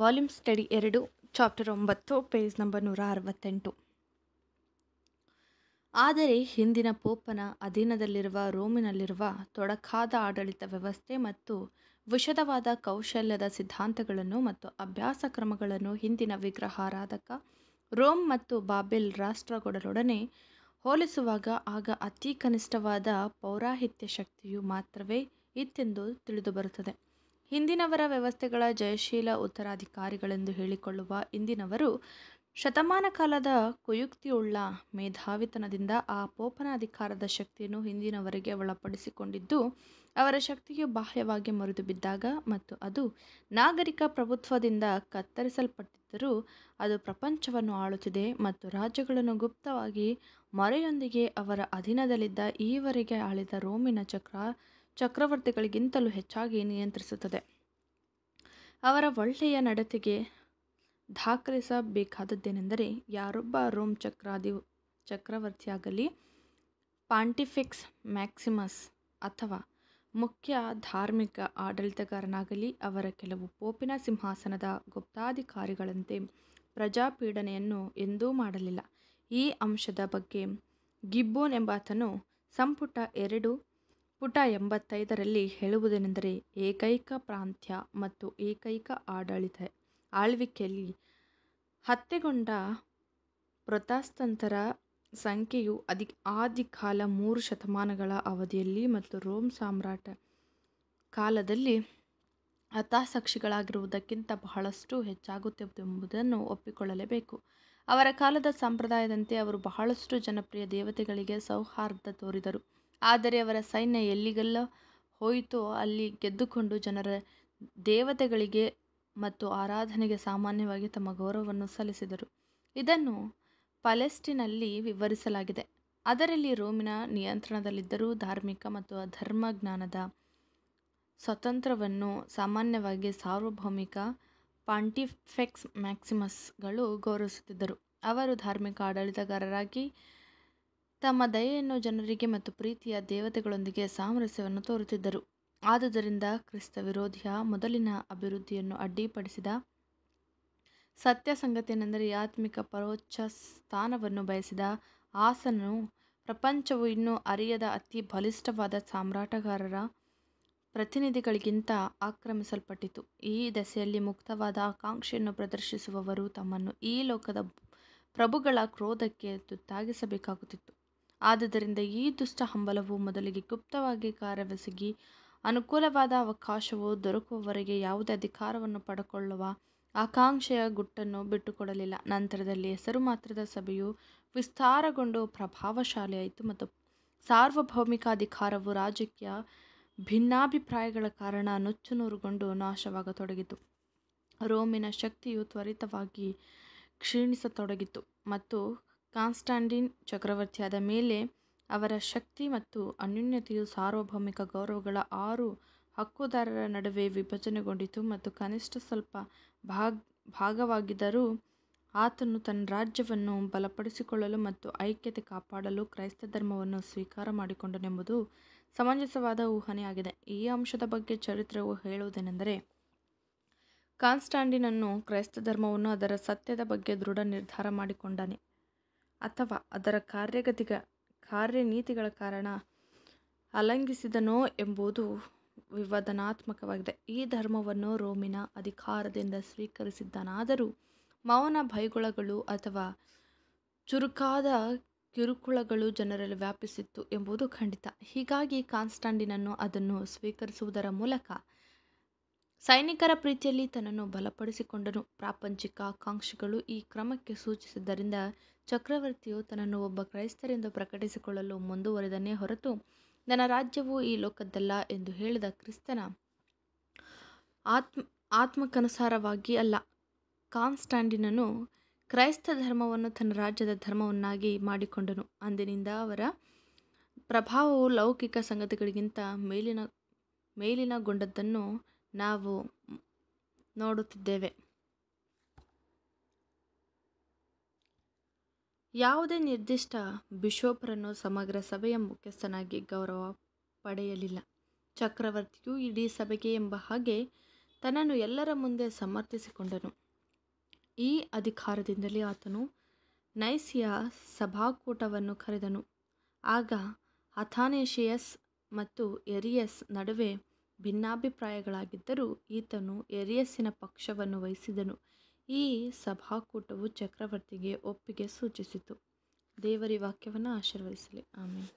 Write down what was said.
Volume study ಎರಡು chapter ಒಂಬತ್ತು page number ನೂರ ಅರವತ್ತೆಂಟು ಆದರೆ ಹಿಂದಿನ ಪೋಪನ ಅಧೀನದಲ್ಲಿರುವ ರೋಮಿನಲ್ಲಿರುವ ತೊಡಕಾದ ಆಡಳಿತ ವ್ಯವಸ್ಥೆ ಮತ್ತು ವಿಶದವಾದ ಕೌಶಲ್ಯದ ಸಿದ್ಧಾಂತಗಳನ್ನು ಮತ್ತು ಅಭ್ಯಾಸ ಕ್ರಮಗಳನ್ನು ಹಿಂದಿನ ವಿಗ್ರಹಾರಾಧಕ ರೋಮ್ ಮತ್ತು ಬಾಬೆಲ್ ರಾಷ್ಟ್ರಗಳೊಡನೆ ಹೋಲಿಸುವಾಗ ಆಗ ಅತಿ ಕನಿಷ್ಠವಾದ ಪೌರಾಹಿತ್ಯ ಶಕ್ತಿಯು ಮಾತ್ರವೇ ಇತ್ತೆಂದು ತಿಳಿದುಬರುತ್ತದೆ ಹಿಂದಿನವರ ವ್ಯವಸ್ಥೆಗಳ ಜಯಶೀಲ ಉತ್ತರಾಧಿಕಾರಿಗಳೆಂದು ಹೇಳಿಕೊಳ್ಳುವ ಇಂದಿನವರು ಶತಮಾನ ಕಾಲದ ಕುಯುಕ್ತಿಯುಳ್ಳ ಮೇಧಾವಿತನದಿಂದ ಆ ಪೋಪನ ಅಧಿಕಾರದ ಶಕ್ತಿಯನ್ನು ಹಿಂದಿನವರಿಗೆ ಒಳಪಡಿಸಿಕೊಂಡಿದ್ದು ಅವರ ಶಕ್ತಿಯು ಬಾಹ್ಯವಾಗಿ ಮುರಿದು ಬಿದ್ದಾಗ ಮತ್ತು ಅದು ನಾಗರಿಕ ಪ್ರಭುತ್ವದಿಂದ ಕತ್ತರಿಸಲ್ಪಟ್ಟಿದ್ದರೂ ಅದು ಪ್ರಪಂಚವನ್ನು ಆಳುತ್ತಿದೆ ಮತ್ತು ರಾಜ್ಯಗಳನ್ನು ಗುಪ್ತವಾಗಿ ಮರೆಯೊಂದಿಗೆ ಅವರ ಅಧೀನದಲ್ಲಿದ್ದ ಈವರೆಗೆ ಆಳಿದ ರೋಮಿನ ಚಕ್ರ ಚಕ್ರವರ್ತಿಗಳಿಗಿಂತಲೂ ಹೆಚ್ಚಾಗಿ ನಿಯಂತ್ರಿಸುತ್ತದೆ ಅವರ ಒಳ್ಳೆಯ ನಡತೆಗೆ ದಾಖಲಿಸಬೇಕಾದದ್ದೇನೆಂದರೆ ಯಾರೊಬ್ಬ ರೋಮ್ ಚಕ್ರಾದಿ ಚಕ್ರವರ್ತಿಯಾಗಲಿ ಪಾಂಟಿಫಿಕ್ಸ್ ಮ್ಯಾಕ್ಸಿಮಸ್ ಅಥವಾ ಮುಖ್ಯ ಧಾರ್ಮಿಕ ಆಡಳಿತಗಾರನಾಗಲಿ ಅವರ ಕೆಲವು ಪೋಪಿನ ಸಿಂಹಾಸನದ ಗುಪ್ತಾಧಿಕಾರಿಗಳಂತೆ ಪ್ರಜಾಪೀಡನೆಯನ್ನು ಎಂದೂ ಮಾಡಲಿಲ್ಲ ಈ ಅಂಶದ ಬಗ್ಗೆ ಗಿಬ್ಬೋನ್ ಎಂಬಾತನು ಸಂಪುಟ ಎರಡು ಪುಟ ಎಂಬತ್ತೈದರಲ್ಲಿ ಹೇಳುವುದೇನೆಂದರೆ ಏಕೈಕ ಪ್ರಾಂತ್ಯ ಮತ್ತು ಏಕೈಕ ಆಡಳಿತ ಆಳ್ವಿಕೆಯಲ್ಲಿ ಹತ್ಯೆಗೊಂಡ ವೃತಾಸ್ತಂತರ ಸಂಖ್ಯೆಯು ಅದಿ ಆದಿಕಾಲ ಮೂರು ಶತಮಾನಗಳ ಅವಧಿಯಲ್ಲಿ ಮತ್ತು ರೋಮ್ ಸಾಮ್ರಾಟ ಕಾಲದಲ್ಲಿ ಹತಾಸಾಕ್ಷಿಗಳಾಗಿರುವುದಕ್ಕಿಂತ ಬಹಳಷ್ಟು ಹೆಚ್ಚಾಗುತ್ತಿದ್ದೆಂಬುದನ್ನು ಒಪ್ಪಿಕೊಳ್ಳಲೇಬೇಕು ಅವರ ಕಾಲದ ಸಂಪ್ರದಾಯದಂತೆ ಅವರು ಬಹಳಷ್ಟು ಜನಪ್ರಿಯ ದೇವತೆಗಳಿಗೆ ಸೌಹಾರ್ದ ತೋರಿದರು ಆದರೆ ಅವರ ಸೈನ್ಯ ಎಲ್ಲಿಗೆಲ್ಲ ಹೋಯಿತೋ ಅಲ್ಲಿ ಗೆದ್ದುಕೊಂಡು ಜನರ ದೇವತೆಗಳಿಗೆ ಮತ್ತು ಆರಾಧನೆಗೆ ಸಾಮಾನ್ಯವಾಗಿ ತಮ್ಮ ಗೌರವವನ್ನು ಸಲ್ಲಿಸಿದರು ಇದನ್ನು ಪಲೆಸ್ಟಿನಲ್ಲಿ ವಿವರಿಸಲಾಗಿದೆ ಅದರಲ್ಲಿ ರೋಮಿನ ನಿಯಂತ್ರಣದಲ್ಲಿದ್ದರೂ ಧಾರ್ಮಿಕ ಮತ್ತು ಅಧರ್ಮ ಜ್ಞಾನದ ಸ್ವತಂತ್ರವನ್ನು ಸಾಮಾನ್ಯವಾಗಿ ಸಾರ್ವಭೌಮಿಕ ಪಾಂಟಿಫೆಕ್ಸ್ ಮ್ಯಾಕ್ಸಿಮಸ್ಗಳು ಗೌರವಿಸುತ್ತಿದ್ದರು ಅವರು ಧಾರ್ಮಿಕ ಆಡಳಿತಗಾರರಾಗಿ ತಮ್ಮ ದಯೆಯನ್ನು ಜನರಿಗೆ ಮತ್ತು ಪ್ರೀತಿಯ ದೇವತೆಗಳೊಂದಿಗೆ ಸಾಮರಸ್ಯವನ್ನು ತೋರುತ್ತಿದ್ದರು. ಆದುದರಿಂದ ಕ್ರಿಸ್ತ ವಿರೋಧಿಯ ಮೊದಲಿನ ಅಭಿವೃದ್ಧಿಯನ್ನು ಅಡ್ಡಿಪಡಿಸಿದ ಸತ್ಯ ಸಂಗತಿಯೆಂದರೆ ಆತ್ಮಿಕ ಸ್ಥಾನವನ್ನು ಬಯಸಿದ ಆಸನನು ಪ್ರಪಂಚವು ಇನ್ನೂ ಅರಿಯದ ಅತಿ ಬಲಿಷ್ಠವಾದ ಸಾಮ್ರಾಟಗಾರರ ಪ್ರತಿನಿಧಿಗಳಿಗಿಂತ ಆಕ್ರಮಿಸಲ್ಪಟ್ಟಿತು. ಈ ದಸೆಯಲ್ಲಿ ಮುಕ್ತವಾದ ಆಕಾಂಕ್ಷೆಯನ್ನು ಪ್ರದರ್ಶಿಸುವವರು ತಮ್ಮನ್ನು ಈ ಲೋಕದ ಪ್ರಭುಗಳ ಕ್ರೋಧಕ್ಕೆ ತುತ್ತಾಗಿಸಬೇಕಾಗುತ್ತಿತ್ತು. ಆದ್ದರಿಂದ ಈ ದುಷ್ಟ ಹಂಬಲವು ಮೊದಲಿಗೆ ಗುಪ್ತವಾಗಿ ಕಾರ್ಯವೆಸಗಿ ಅನುಕೂಲವಾದ ಅವಕಾಶವು ದೊರಕುವವರೆಗೆ ಯಾವುದೇ ಅಧಿಕಾರವನ್ನು ಪಡೆಕೊಳ್ಳುವ ಆಕಾಂಕ್ಷೆಯ ಗುಟ್ಟನ್ನು ಬಿಟ್ಟುಕೊಡಲಿಲ್ಲ. ನಂತರದಲ್ಲಿ ಹೆಸರು ಮಾತ್ರದ ಸಭೆಯು ವಿಸ್ತಾರಗೊಂಡು ಪ್ರಭಾವಶಾಲಿಯಾಯಿತು ಮತ್ತು ಸಾರ್ವಭೌಮಿಕ ಅಧಿಕಾರವು ರಾಜಕೀಯ ಭಿನ್ನಾಭಿಪ್ರಾಯಗಳ ಕಾರಣ ನುಚ್ಚುನೂರುಗೊಂಡು ನಾಶವಾಗತೊಡಗಿತು. ರೋಮಿನ ಶಕ್ತಿಯು ತ್ವರಿತವಾಗಿ ಕ್ಷೀಣಿಸತೊಡಗಿತು ಮತ್ತು ಕಾನ್ಸ್ಟಾಂಟಿನ್ ಚಕ್ರವರ್ತಿಯಾದ ಮೇಲೆ ಅವರ ಶಕ್ತಿ ಮತ್ತು ಅನ್ಯೋನ್ಯತೆಯು ಸಾರ್ವಭೌಮಿಕ ಗೌರವಗಳ ಆರು ಹಕ್ಕುದಾರರ ನಡುವೆ ವಿಭಜನೆಗೊಂಡಿತು ಮತ್ತು ಕನಿಷ್ಠ ಸ್ವಲ್ಪ ಭಾಗವಾಗಿದ್ದರೂ ಆತನು ತನ್ನ ರಾಜ್ಯವನ್ನು ಬಲಪಡಿಸಿಕೊಳ್ಳಲು ಮತ್ತು ಐಕ್ಯತೆ ಕಾಪಾಡಲು ಕ್ರೈಸ್ತ ಧರ್ಮವನ್ನು ಸ್ವೀಕಾರ ಮಾಡಿಕೊಂಡನೆಂಬುದು ಸಮಂಜಸವಾದ ಊಹನೆಯಾಗಿದೆ ಈ ಅಂಶದ ಬಗ್ಗೆ ಚರಿತ್ರೆಯು ಹೇಳುವುದೇನೆಂದರೆ, ಕಾನ್ಸ್ಟಾಂಟಿನನ್ನು ಕ್ರೈಸ್ತ ಧರ್ಮವನ್ನು ಅದರ ಸತ್ಯದ ಬಗ್ಗೆ ದೃಢ ನಿರ್ಧಾರ ಮಾಡಿಕೊಂಡನೆ ಅಥವಾ ಅದರ ಕಾರ್ಯಗತಿಗ ಕಾರ್ಯನೀತಿಗಳ ಕಾರಣ ಅಲಂಘಿಸಿದನೋ ಎಂಬುದು ವಿವಾದನಾತ್ಮಕವಾಗಿದೆ ಈ ಧರ್ಮವನ್ನು ರೋಮಿನ ಅಧಿಕಾರದಿಂದ ಸ್ವೀಕರಿಸಿದ್ದನಾದರೂ ಮೌನ ಭೈಗುಳಗಳು ಅಥವಾ ಚುರುಕಾದ ಕಿರುಕುಳಗಳು ಜನರಲ್ಲಿ ವ್ಯಾಪಿಸಿತ್ತು ಎಂಬುದು ಖಂಡಿತ ಹೀಗಾಗಿ ಕಾನ್ಸ್ಟಾಂಡಿನನ್ನು ಅದನ್ನು ಸ್ವೀಕರಿಸುವುದರ ಮೂಲಕ ಸೈನಿಕರ ಪ್ರೀತಿಯಲ್ಲಿ ತನ್ನನ್ನು ಬಲಪಡಿಸಿಕೊಂಡನು ಪ್ರಾಪಂಚಿಕ ಆಕಾಂಕ್ಷಿಗಳು ಈ ಕ್ರಮಕ್ಕೆ ಸೂಚಿಸಿದ್ದರಿಂದ ಚಕ್ರವರ್ತಿಯು ತನ್ನನ್ನು ಒಬ್ಬ ಕ್ರೈಸ್ತರೆಂದು ಪ್ರಕಟಿಸಿಕೊಳ್ಳಲು ಮುಂದುವರೆದನೇ ಹೊರತು ನನ್ನ ರಾಜ್ಯವು ಈ ಲೋಕದ್ದಲ್ಲ ಎಂದು ಹೇಳಿದ ಕ್ರಿಸ್ತನ ಆತ್ಮ ಆತ್ಮಕ್ಕನುಸಾರವಾಗಿ ಅಲ್ಲ ಕಾನ್ಸ್ಟಾಂಡಿನನು ಕ್ರೈಸ್ತ ಧರ್ಮವನ್ನು ತನ್ನ ರಾಜ್ಯದ ಧರ್ಮವನ್ನಾಗಿ ಮಾಡಿಕೊಂಡನು ಅಂದಿನಿಂದ ಅವರ ಪ್ರಭಾವವು ಲೌಕಿಕ ಸಂಗತಿಗಳಿಗಿಂತ ಮೇಲಿನ ಮೇಲಿನಗೊಂಡದ್ದನ್ನು ನಾವು ನೋಡುತ್ತಿದ್ದೇವೆ ಯಾವುದೇ ನಿರ್ದಿಷ್ಟ ಬಿಷೋಪ್ರನ್ನು ಸಮಗ್ರ ಸಭೆಯ ಮುಖ್ಯಸ್ಥನಾಗಿ ಗೌರವ ಪಡೆಯಲಿಲ್ಲ. ಚಕ್ರವರ್ತಿಯು ಇಡೀ ಸಭೆಗೆ ಎಂಬ ಹಾಗೆ ತನ್ನನ್ನು ಎಲ್ಲರ ಮುಂದೆ ಸಮರ್ಥಿಸಿಕೊಂಡನು. ಈ ಅಧಿಕಾರದಿಂದಲೇ ಆತನು ನೈಸಿಯಾ ಸಭಾಕೂಟವನ್ನು ಕರೆದನು. ಆಗ ಅಥಾನೇಷಿಯಸ್ ಮತ್ತು ಎರಿಯಸ್ ನಡುವೆ ಭಿನ್ನಾಭಿಪ್ರಾಯಗಳಾಗಿದ್ದರೂ ಈತನು ಎರಿಯಸ್ಸಿನ ಪಕ್ಷವನ್ನು ವಹಿಸಿದನು. ಈ ಸಭಾಕೂಟವು ಚಕ್ರವರ್ತಿಗೆ ಒಪ್ಪಿಗೆ ಸೂಚಿಸಿತು ದೇವರ ವಾಕ್ಯವನ್ನು ಆಶೀರ್ವದಿಸಲಿ ಆಮೇನ್